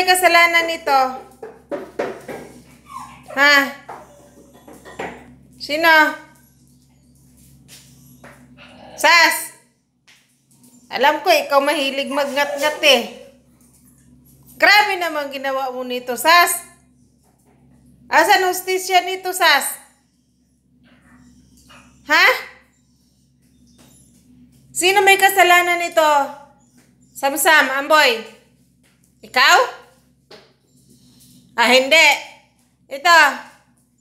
may kasalanan nito? Ha? Sino? Sas! Alam ko, ikaw mahilig magngat-ngat eh. Grabe naman ginawa mo nito, Sas! Asan hostisya nito, Sas? Ha? Sino may kasalanan nito? Samsam, Amboy. Ikaw? Ah, hindi. Ito.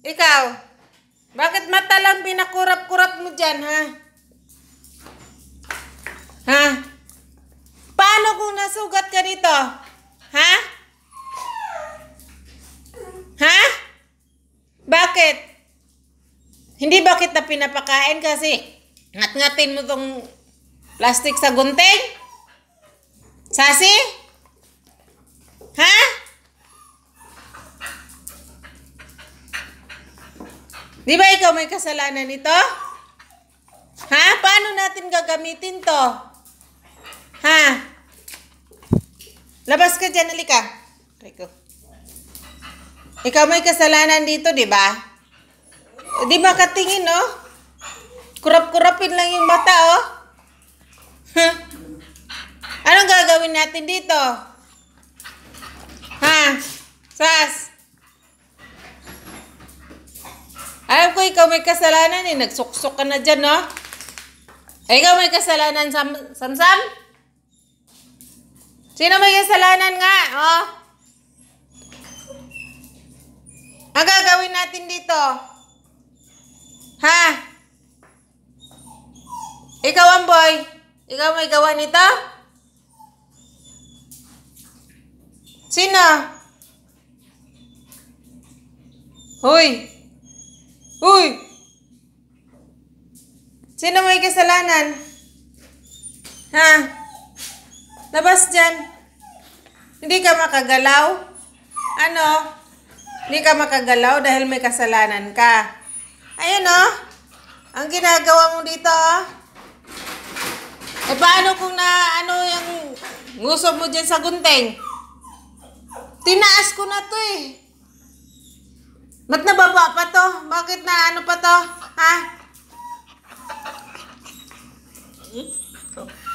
Ikaw. Bakit mata lang pinakurap-kurap mo dyan, ha? Ha? Paano kung nasugat ka dito? Ha? Ha? Bakit? Hindi ba kita pinapakain kasi ngat-ngatin mo tong plastic sa gunting? Sasi? Ha? Di ba ikaw may kasalanan nito? Ha? Paano natin gagamitin to? Ha? Labas ka dyan, halika. Rico. Ikaw may kasalanan dito, di ba? Di ba katingin, no? Kurap-kurapin lang yung mata, oh. Huh? Anong gagawin natin dito? Ha? Sas? ikaw may kasalanan eh. Nagsuksok ka na dyan, no? Eh, ikaw may kasalanan, Sam Samsam? Sino may kasalanan nga, oh? Ang gagawin natin dito? Ha? Ikaw ang boy? Ikaw may gawa nito? Sino? Hoy! Uy! Sino may kasalanan? Ha? Labas dyan. Hindi ka makagalaw? Ano? Hindi ka makagalaw dahil may kasalanan ka. Ayun o. Oh. Ang ginagawa mo dito o. Oh. E paano kung na ano yung ngusob mo dyan sa gunting? Tinaas ko na to eh. Ba't nababa pa to? Bakit na ano pa to? Ha?